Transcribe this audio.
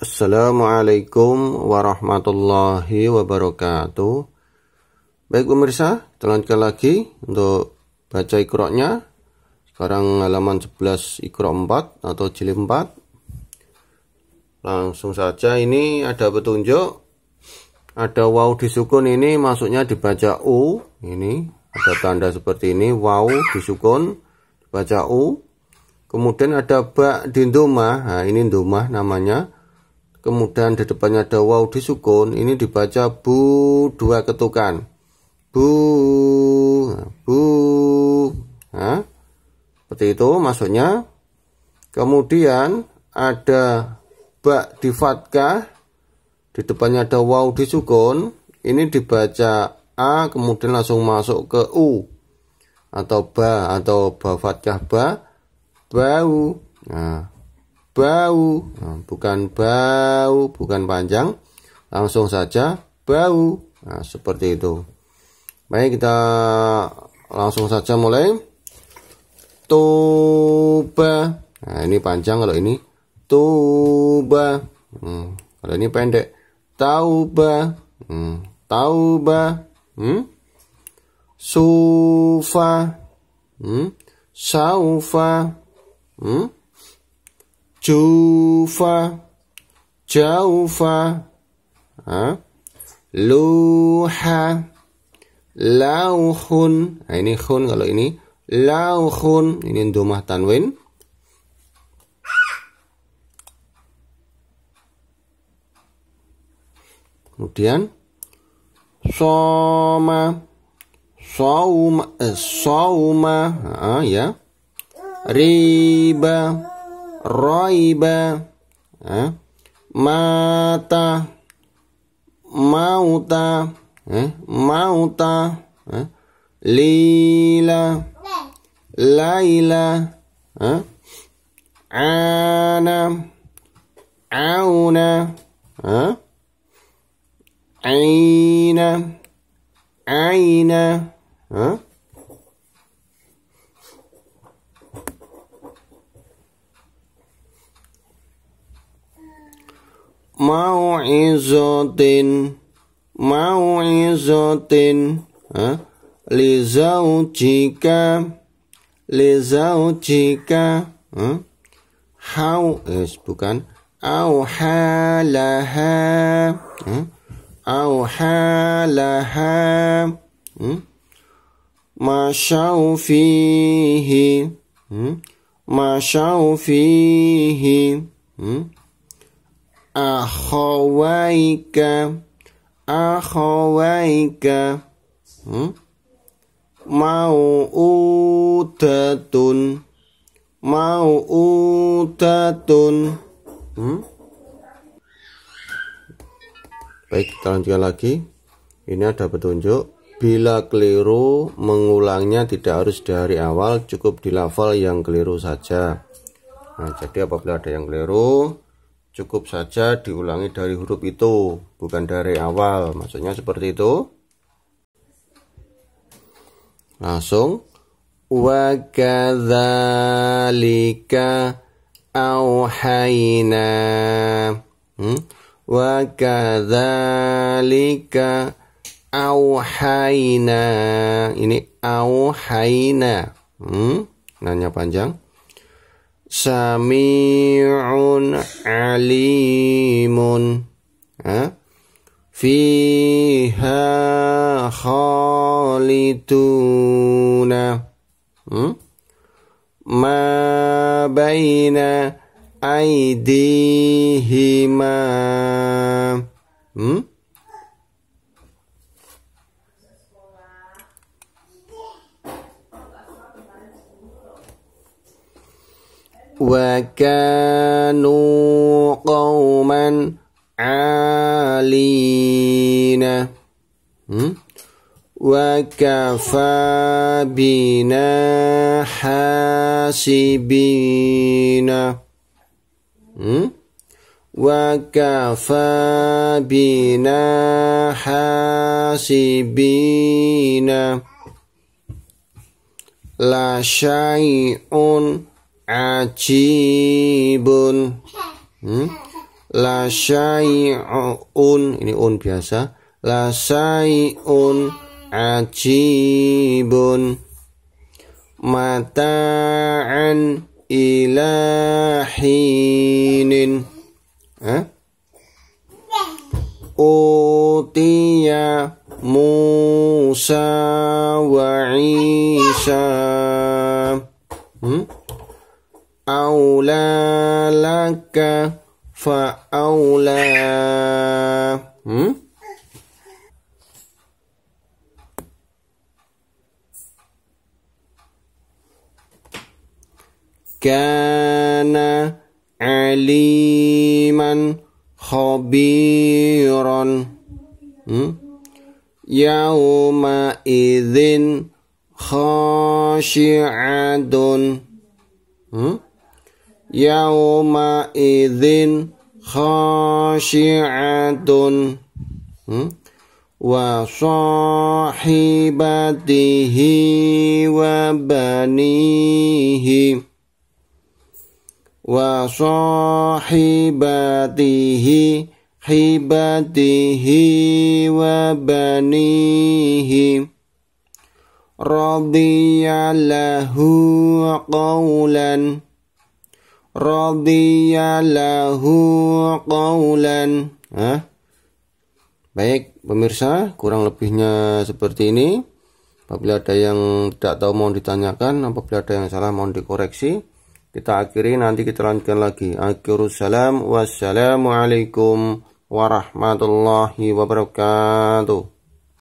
Assalamualaikum warahmatullahi wabarakatuh Baik pemirsa, lanjutkan lagi untuk baca ikroknya Sekarang halaman 11 ikrok 4 atau jilid 4 Langsung saja ini ada petunjuk Ada waw disukun ini maksudnya dibaca U Ini ada tanda seperti ini Waw disukun dibaca U Kemudian ada bak di domah Nah ini domah namanya kemudian di depannya ada waw disukun ini dibaca bu dua ketukan bu bu nah, seperti itu maksudnya kemudian ada ba di fatkah di depannya ada waw disukun ini dibaca a kemudian langsung masuk ke u atau ba atau ba fatkah ba bau nah bau nah, bukan bau bukan panjang langsung saja bau nah, seperti itu baik kita langsung saja mulai tuba nah ini panjang kalau ini tuba hmm, kalau ini pendek tauba hmm, tauba hmm? sufa hmm? saufa hmm? Jufa, Jaufa, ha? Luha, Lauhun. Nah, ini khun kalau ini. Lauhun. Ini domah tanwin. Kemudian soma sauma eh, sauma ah, ya riba roiba eh? mata mauta eh? mauta eh? lila laila eh? ana auna eh? aina aina eh? mau'izatin mau'izatin ha? li zaujika li zaujika ha? hau eh, bukan au halaha au halaha hmm? masyau fihi hmm? masyau fihi hmm? akhawaika akhawaika hmm? mau mau'udatun hmm? baik kita lanjutkan lagi ini ada petunjuk bila keliru mengulangnya tidak harus dari awal cukup di level yang keliru saja nah jadi apabila ada yang keliru cukup saja diulangi dari huruf itu bukan dari awal maksudnya seperti itu langsung wa kadzalika auhayna auhaina. Hmm? wa kadzalika auhayna ini auhayna hmm? nanya panjang sami'un alimun ha? fiha khaliduna hmm? ma baina aidihima hmm? وكانوا قوما عالين وكفى بنا حاسبين وكفى بنا حاسبين لا شيء ajibun hmm? la syai'un ini un biasa la syai'un ajibun mata'an ilahinin eh? utiya Musa wa Isa أولى لك فأولى كان عليما خبيرا يومئذ خاشعة يومئذ خاشعة وصاحبته وبنيه وصاحبته حبته وبنيه رضي له قولاً radiya lahu qawlan. Hah? Baik, pemirsa, kurang lebihnya seperti ini. Apabila ada yang tidak tahu mau ditanyakan, apabila ada yang salah mau dikoreksi. Kita akhiri nanti kita lanjutkan lagi. Akhirus salam wassalamualaikum warahmatullahi wabarakatuh.